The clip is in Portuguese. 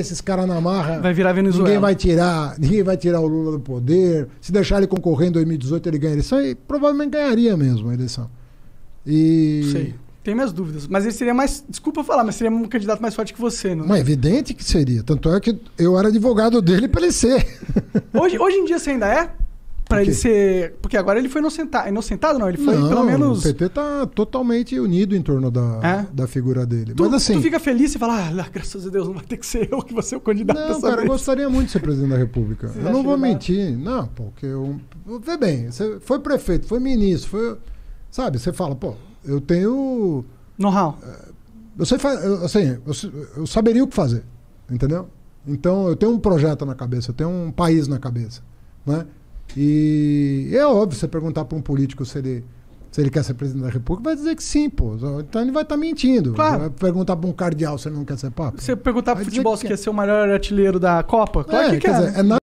esses caras na marra. Vai virar Venezuela. Ninguém vai tirar, ninguém vai tirar o Lula do poder. Se deixar ele concorrer em 2018, ele ganha a eleição e provavelmente ganharia mesmo a eleição. E. Sei. tem minhas dúvidas. Mas ele seria mais. Desculpa falar, mas seria um candidato mais forte que você, não é? evidente que seria. Tanto é que eu era advogado dele para ele ser. Hoje, hoje em dia você ainda é? Pra ele ser. Porque agora ele foi inocentado. Inocentado, não, ele foi não, pelo menos. O PT tá totalmente unido em torno da, é? da figura dele. Tu, Mas assim. Tu fica feliz e fala, ah, graças a Deus, não vai ter que ser eu que vou ser o candidato Não, cara, vez. eu gostaria muito de ser presidente da República. Você eu não vou mentir. Não, porque eu. Vê bem, você foi prefeito, foi ministro, foi. Sabe, você fala, pô, eu tenho. Know-how. Eh, eu sei fazer. Assim, eu saberia o que fazer. Entendeu? Então, eu tenho um projeto na cabeça, eu tenho um país na cabeça. Né? E é óbvio, você perguntar para um político se ele, se ele quer ser presidente da República, vai dizer que sim, pô. Então ele vai estar tá mentindo. Claro. Vai perguntar para um cardeal se ele não quer ser papa. você perguntar para futebol se quer ser o maior artilheiro da Copa, claro é, que quer. Dizer, é na